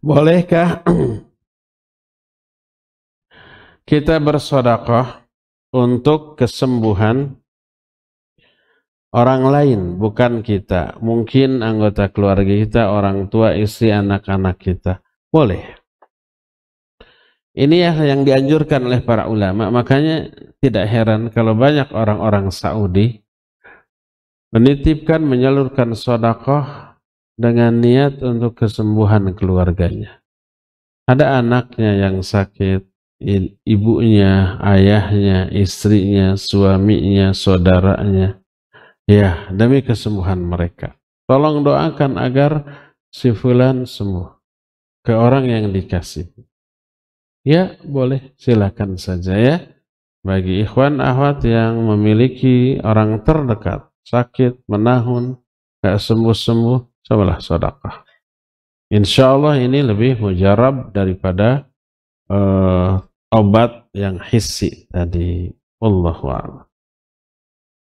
Bolehkah kita bersodakoh untuk kesembuhan orang lain, bukan kita. Mungkin anggota keluarga kita, orang tua, istri, anak-anak kita. Boleh. Ini ya yang dianjurkan oleh para ulama. Makanya tidak heran kalau banyak orang-orang Saudi menitipkan, menyalurkan sodakoh dengan niat untuk kesembuhan keluarganya. Ada anaknya yang sakit, ibunya, ayahnya, istrinya, suaminya, saudaranya. Ya, demi kesembuhan mereka. Tolong doakan agar si fulan sembuh ke orang yang dikasih. Ya, boleh, silakan saja ya. Bagi ikhwan ahwat yang memiliki orang terdekat, sakit, menahun, gak sembuh-sembuh, cobalah sedekah. Insya Allah ini lebih mujarab daripada uh, eh, obat yang hissi tadi. Wallahu a'lam.